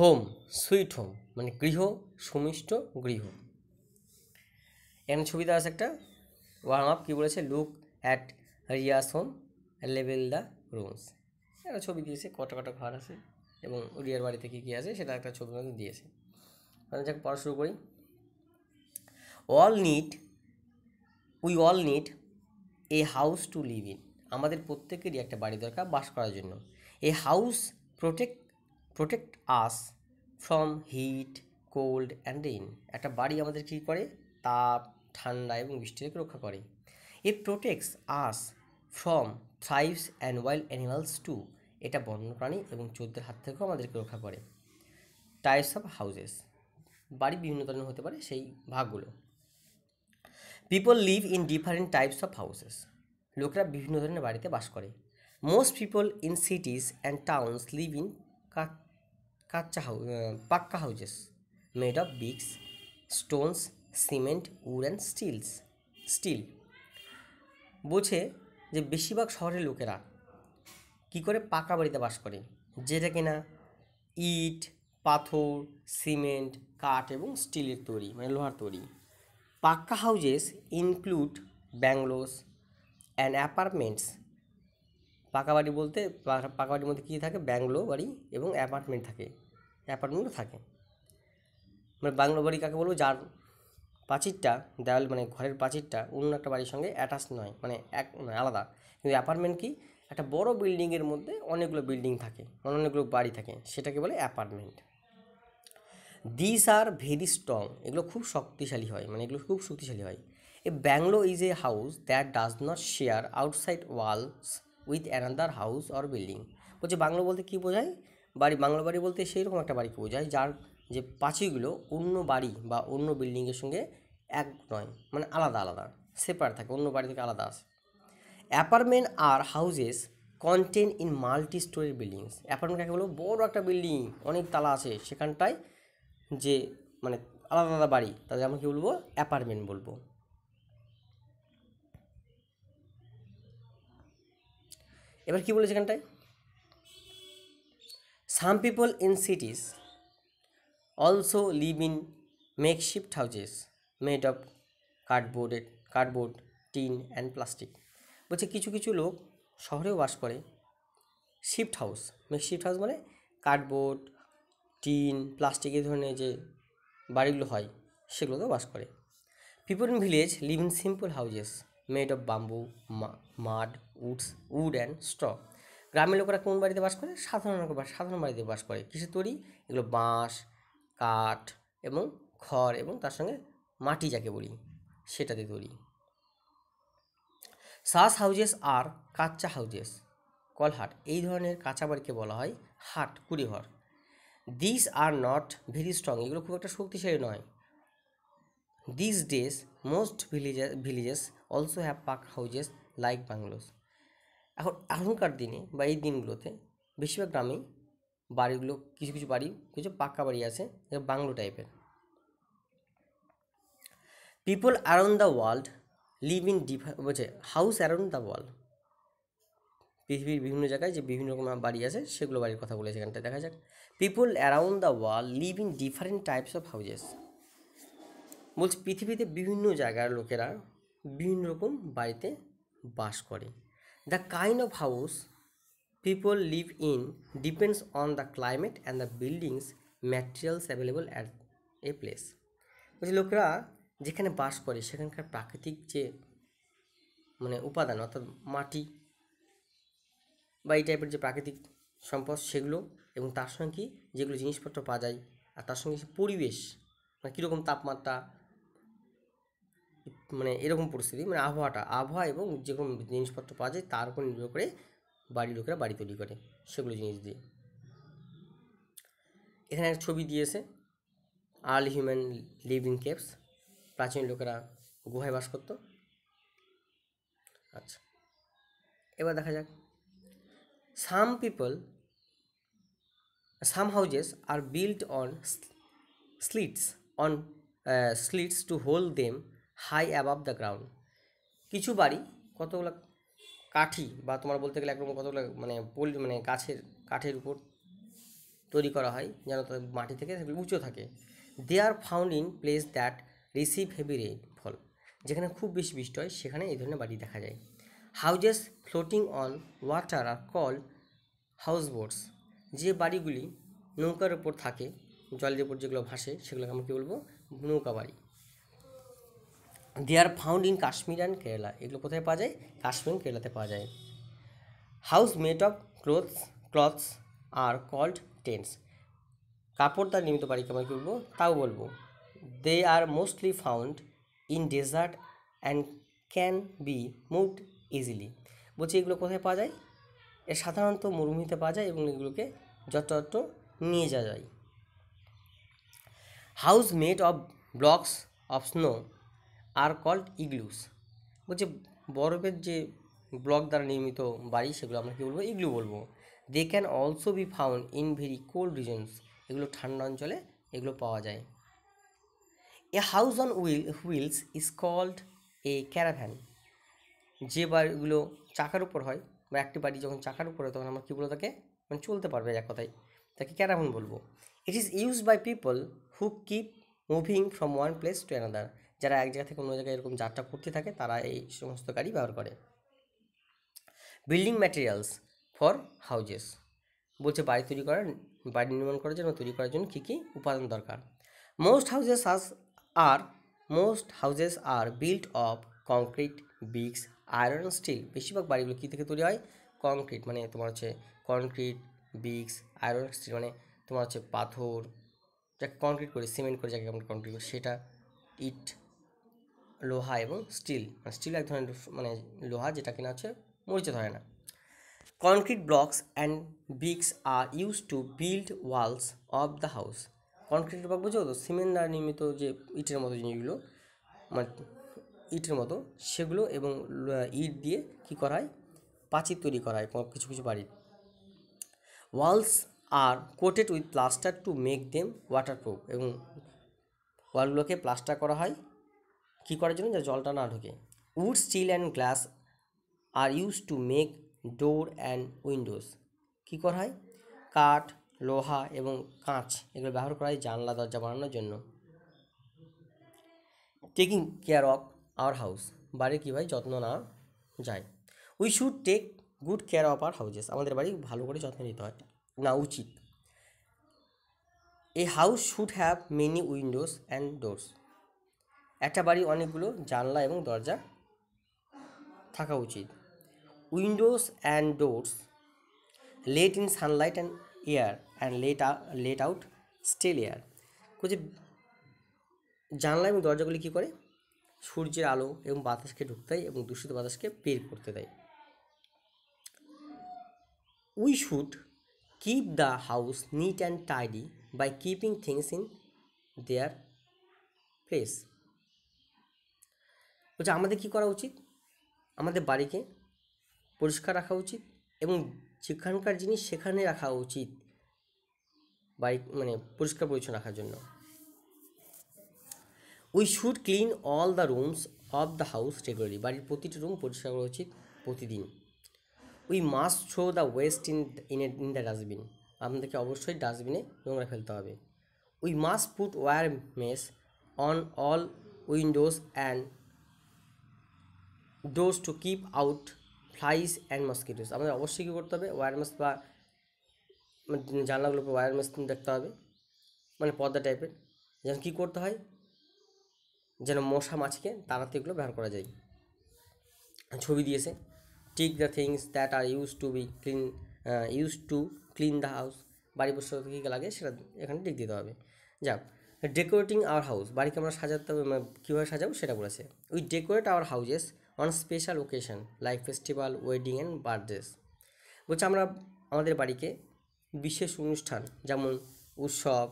home sweet home মানে গৃহ সুমিষ্ট গৃহ এখানে ছবিতে আছে একটা ওয়ার্ম আপ কী বলেছে লুক অ্যাট রিয়াস হোম লেভেল দ্য রুমস একটা ছবি দিয়েছে কটা কটা ঘর আছে এবং রিয়ার বাড়িতে কী কী আছে সেটা একটা ছবি মধ্যে দিয়েছে মানে যাক পড়া শুরু করি all need we all need a house to live in আমাদের প্রত্যেকেরই একটা বাড়ি দরকার বাস করার জন্য a house protect protect us from heat cold and rain একটা বাড়ি আমাদের কী করে তাপ ঠান্ডা এবং বৃষ্টি থেকে রক্ষা করে a protects us from thieves and wild animals too এটা বন্যপ্রাণী এবং চোদ্দের হাত থেকেও আমাদেরকে রক্ষা করে টাইপস অফ হাউজেস বাড়ি বিভিন্ন ধরনের হতে পারে সেই ভাগগুলো people live in different types of houses লোকেরা বিভিন্ন ধরনের বাড়িতে বাস করে most people in cities and towns live in kachcha house pakka houses made of bricks stones cement wood and steels steel বোঝে যে বেশিরভাগ শহরের লোকেরা কি করে পাকা বাড়িতে বাস করে যেটা কিনা ইট পাথর সিমেন্ট কাঠ এবং স্টিলের তৈরি মানে লোহার তৈরি pakka houses include bungalows and apartments পাকা বাড়ি বলতে পাকা বাড়ির মধ্যে কী থাকে ব্যাংলো বাড়ি এবং অ্যাপার্টমেন্ট থাকে অ্যাপার্টমেন্টও থাকে মানে বাংলো বাড়ি কাকে বলবো যার পাঁচিরটা দেওয়াল মানে ঘরের পাঁচিরটা অন্য একটা বাড়ির সঙ্গে অ্যাটাচ নয় মানে এক নয় মানে আলাদা কিন্তু অ্যাপার্টমেন্ট কি একটা বড় বিল্ডিংয়ের মধ্যে অনেকগুলো বিল্ডিং থাকে মানে অনেকগুলো বাড়ি থাকে সেটাকে বলে apartment this are very strong এগুলো খুব শক্তিশালী হয় মানে এগুলো খুব শক্তিশালী হয় a bungalow is a house that does not share outside walls with another house or building বলছে বাংলো বলতে কী বোঝায় বাড়ি বাংলো বাড়ি বলতে সেই রকম একটা বাড়িকে বোঝায় যার যে পাঁচিগুলো অন্য বাড়ি বা অন্য বিল্ডিংয়ের সঙ্গে এক নয় মানে আলাদা আলাদা সেপারেট থাকে অন্য বাড়ি থেকে আলাদা আসে অ্যাপার্টমেন্ট আর houses contain in multi storey buildings apartment কাকে বলো বড় একটা বিল্ডিং অনেক তালা আছে সেখানটায় যে মানে আলাদা আলাদা বাড়ি তাদের আমাকে কী বলবো অ্যাপার্টমেন্ট বলবো এবার কি বলেছে এখানটায় some people in cities also live in makeshift houses made of কার্ডবোর্ডের কার্ডবোর্ড টিন অ্যান্ড প্লাস্টিক বলছে কিছু কিছু লোক শহরেও বাস করে শিফট হাউস মেকশিফট হাউস মানে কার্ডবোর্ড টিন প্লাস্টিক এই ধরনের যে বাড়িগুলো হয় সেগুলোতেও বাস করে people in village live in simple houses made of bamboo mud woods wood and straw গ্রামের লোকেরা কোন বাড়িতে বাস করে সাধারণ সাধারণ বাড়িতে বাস করে কিসের তৈরি এগুলো বাঁশ কাঠ এবং খড় এবং তার সঙ্গে মাটি যাকে বলি সেটাতে তৈরি সাস হাউজেস আর কাচ্চা হাউজেস কলহাট এই ধরনের কাঁচা বাড়িকে বলা হয় হাট কুড়িঘর this are not very strong এগুলো খুব একটা শক্তিশালী নয় this days most villages villages also have pakka houses like bungalows এখন এখনকার দিনে বা এই দিনগুলোতে বেশিরভাগ গ্রামেই বাড়িগুলো কিছু কিছু বাড়ি কিছু পাক্কা বাড়ি আছে বাংলো টাইপের people around the world live in differ বলছে হাউস অ্যারাউন্ড দ্য ওয়ার্ল্ড পৃথিবীর বিভিন্ন জায়গায় যে বিভিন্ন রকম বাড়ি আছে সেগুলো বাড়ির কথা বলেছে এখানটা দেখা যাক people around the world live in different types of houses বলছে পৃথিবীতে বিভিন্ন জায়গার লোকেরা বিভিন্ন রকম বাড়িতে বাস করে the kind of house people live in depends on the climate and the buildings materials available at a place বলছি লোকরা যেখানে বাস করে সেখানকার প্রাকৃতিক যে মানে উপাদান অর্থাৎ মাটি বা এই টাইপের যে প্রাকৃতিক সম্পদ সেগুলো এবং তার সঙ্গে কি যেগুলো জিনিসপত্র পাওয়া যায় আর তার সঙ্গে পরিবেশ মানে কীরকম তাপমাত্রা মানে এরকম পরিস্থিতি মানে আবহাওয়াটা আবহাওয়া এবং যে কোনো জিনিসপত্র পাওয়া যায় তার উপর নির্ভর করে বাড়ির লোকেরা বাড়ি তৈরি করে সেগুলো জিনিস দিয়ে এখানে একটা ছবি দিয়েছে আর্লি হিউম্যান লিভিং কেপস প্রাচীন লোকেরা গুহায় বাস করতো আচ্ছা এবার দেখা যাক some people some houses are built on stilts on stilts to hold them high above the ground কিছু বাড়ি কতগুলো কাঠি বা তোমার বলতে গেলে একরকম কতগুলো মানে পোল মানে গাছের কাঠের উপর তৈরি করা হয় যেন তাদের মাটি থেকে উঁচু থাকে they are found in place that receive heavy rainfall যেখানে খুব বেশি বৃষ্টি হয় সেখানে এই ধরনের বাড়ি দেখা যায় houses floating on water are call house boats যে বাড়িগুলি নৌকার উপর থাকে জলের উপর যেগুলো ভাসে সেগুলোকে আমরা কী বলবো নৌকা বাড়ি they are found in Kashmir and Kerala এগুলো কোথায় পাওয়া যায় কাশ্মীর কেরালাতে পাওয়া যায় house made of clothes cloths are called tents কাপড় তার নির্মিত বাড়ি কেমন করবো তাও বলবো they are mostly found in desert and can be moved easily বলছি এগুলো কোথায় পাওয়া যায় এ সাধারণত মরুভূমিতে পাওয়া যায় এবং এগুলোকে যথাযথ নিয়ে যাওয়া যায় house made of blocks of snow are called igloos বলছে বরফের যে ব্লক দ্বারা নির্মিত বাড়ি সেগুলো আমরা কী বলবো ইগলু বলবো they can also be found in very cold regions এগুলো ঠান্ডা অঞ্চলে এগুলো পাওয়া যায় a house on wheel wheels is called a caravan যে বাড়িগুলো চাকার উপর হয় বা একটি বাড়ি যখন চাকার উপর হয় তখন আমরা কী বলবো তাকে মানে চলতে পারবে এক কথায় তাকে ক্যারাভ্যান বলবো it is use by people who keep moving from one place to another যারা এক জায়গা থেকে অন্য জায়গায় এরকম যাত্রা করতে থাকে তারা এই সমস্ত গাড়ি ব্যবহার করে বিল্ডিং ম্যাটেরিয়ালস ফর হাউজেস বলছে বাড়ি তৈরি করার বাড়ি নির্মাণ করার জন্য তৈরি করার জন্য কী কী উপাদান দরকার most houses are most houses are build of concrete bricks iron steel বেশিরভাগ বাড়িগুলো কী থেকে তৈরি হয় কংক্রিট মানে তোমার হচ্ছে কংক্রিট বিক্স আয়রন স্টিল মানে তোমার হচ্ছে পাথর যা কংক্রিট করে সিমেন্ট করে যাকে কংক্রিট করে সেটা ইট লোহা এবং স্টিল মানে স্টিল এক ধরনের মানে লোহা যেটা কিনা হচ্ছে মরিচে ধরে না concrete blocks and bricks are use to build walls of the house concrete block বুঝো তো সিমেন্ট দ্বারা নির্মিত যে ইটের মতো জিনিসগুলো মানে ইটের মতো সেগুলো এবং ইট দিয়ে কি করা হয় পাঁচির তৈরি করা হয় কিছু কিছু বাড়ির walls are coated with plaster to make them waterproof এবং ওয়ালগুলোকে প্লাস্টার করা হয় কী করার জন্য যা জলটা না ঢোকে wood steel and glass are use to make door and windows কী করা হয় কাঠ লোহা এবং কাঁচ এগুলো ব্যবহার করা হয় জানলা দরজা বানানোর জন্য taking care of our house বাড়ির কীভাবে যত্ন না যায় we should take good care of our houses আমাদের বাড়ি ভালো করে যত্ন নিতে হয় না উচিত a house should have many windows and doors একটা বাড়ি অনেকগুলো জানলা এবং দরজা থাকা উচিত windows and doors let in sunlight and air and let let out stale air যে জানলা এবং দরজাগুলি কী করে সূর্যের আলো এবং বাতাসকে ঢুকতে দেয় এবং দূষিত বাতাসকে বের করতে দেয় we should keep the house neat and tidy by keeping things in their place বলছে আমাদের কী করা উচিত আমাদের বাড়িকে পরিষ্কার রাখা উচিত এবং যেখানকার জিনিস সেখানে রাখা উচিত বাইক মানে পরিষ্কার পরিচ্ছন্ন রাখার জন্য we should clean all the rooms of the house regularly বাড়ির প্রতিটি রুম পরিষ্কার করা উচিত প্রতিদিন we must throw the waste in in in the dustbin আপনাদেরকে অবশ্যই ডাস্টবিনে নোংরা ফেলতে হবে we must put wire mesh on all windows and doors to keep out flies and mosquitoes আমাদের অবশ্যই কী করতে হবে ওয়ারমেস বা মানে জানলাগুলোকে ওয়ারমেস দেখতে হবে মানে পর্দা টাইপের যেন কী করতে হয় যেন মশা মাছকে তাড়াতে এগুলো ব্যবহার করা যায় ছবি দিয়েছে tick the things that are use to be clean use to clean the house বাড়ি পরিষ্কার কী লাগে সেটা এখানে টিক দিতে হবে যাক ডেকোরেটিং আওয়ার হাউস বাড়িকে আমরা সাজাতে হবে মানে কীভাবে সাজাবো সেটা বলেছে we decorate our houses on special occasion like festival wedding and birthdays বলছে আমরা আমাদের বাড়িকে বিশেষ অনুষ্ঠান যেমন উৎসব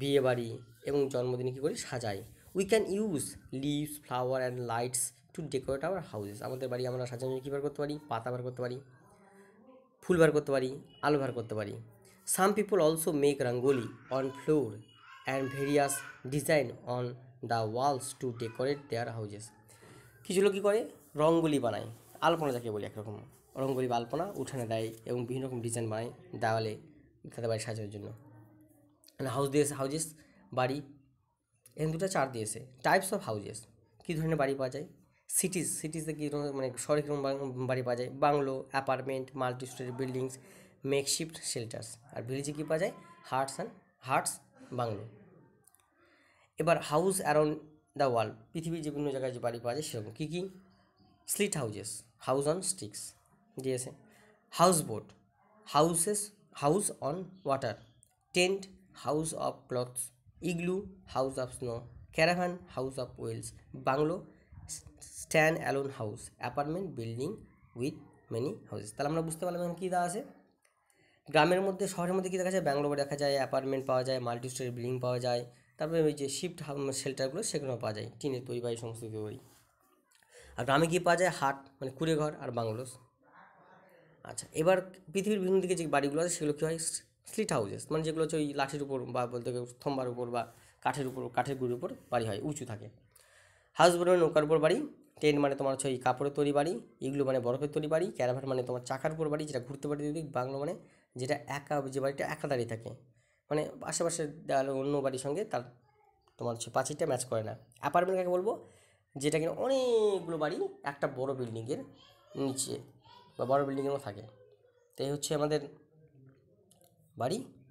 বিয়েবাড়ি এবং জন্মদিনে কী করি সাজাই we can use leaves flower and lights to decorate our houses আমাদের বাড়ি আমরা সাজানো কী বার করতে পারি পাতা বার করতে পারি ফুল বার করতে পারি আলো বার করতে পারি some people also make rangoli on floor and various design on the walls to decorate their houses কিছু লোক কী করে রঙ্গোলি বানায় আলপনা যাকে বলি একরকম রঙ্গোলি বা আলপনা উঠানে দেয় এবং বিভিন্ন রকম ডিজাইন বানায় দেওয়ালে তাদের বাড়ি সাজানোর জন্য হাউস দিয়েছে হাউজেস বাড়ি এরকম দুটো চার দিয়েছে টাইপস অফ হাউজেস কী ধরনের বাড়ি পাওয়া যায় সিটিজ সিটিজে কী ধরনের মানে সড়ক কীরকম বাড়ি পাওয়া যায় bungalow apartment multi storey buildings makeshift shelters আর ভিলেজে কী পাওয়া যায় হার্টস অ্যান্ড হার্টস বাংলো এবার হাউস অ্যারাউন্ড দ্য ওয়াল পৃথিবীর যে বিভিন্ন জায়গায় যে বাড়ি পাওয়া যায় সেরকম কী কী stilt houses house on sticks দিয়েছে house boat houses house on water tent house of clothes igloo house of snow caravan house of wheels bungalow stand alone house apartment building with many houses তাহলে আমরা বুঝতে পারলাম এখন কী দেওয়া আছে গ্রামের মধ্যে শহরের মধ্যে কী দেখা যায় ব্যাঙ্গলোর দেখা যায় অ্যাপার্টমেন্ট পাওয়া যায় মাল্টি স্টোরি বিল্ডিং পাওয়া যায় তারপরে ওই যে শিফট শেল্টারগুলো সেগুলো পাওয়া যায় টিনের তৈরি বা এই সমস্ত তৈরি আর গ্রামে গিয়ে পাওয়া যায় হাট মানে কুড়েঘর আর বাংলোস আচ্ছা এবার পৃথিবীর বিভিন্ন দিকে যে বাড়িগুলো আছে সেগুলো কী হয় স্লিট হাউজেস মানে যেগুলো হচ্ছে ওই লাঠির উপর বা বলতে গেলে থম্বার উপর বা কাঠের উপর কাঠের গুড়ির উপর বাড়ি হয় উঁচু থাকে হাউস বোট নৌকার উপর বাড়ি টেন্ট মানে তোমার হচ্ছে ওই কাপড়ের তৈরি বাড়ি এগুলো মানে বরফের তৈরি বাড়ি ক্যারাভার মানে তোমার চাকার উপর বাড়ি যেটা ঘুরতে পারি দিক বাংলো মানে যেটা একা যে বাড়িটা একা দাঁড়িয়ে থাকে মানে আশেপাশের দেওয়াল অন্য বাড়ির সঙ্গে তার তোমার হচ্ছে প্রাচীরটা ম্যাচ করে না অ্যাপার্টমেন্ট কাকে বলবো যেটা কিনা অনেকগুলো বাড়ি একটা বড় বিল্ডিংয়ের নিচে বা বড় বিল্ডিংয়েরও থাকে তো এই হচ্ছে আমাদের বাড়ি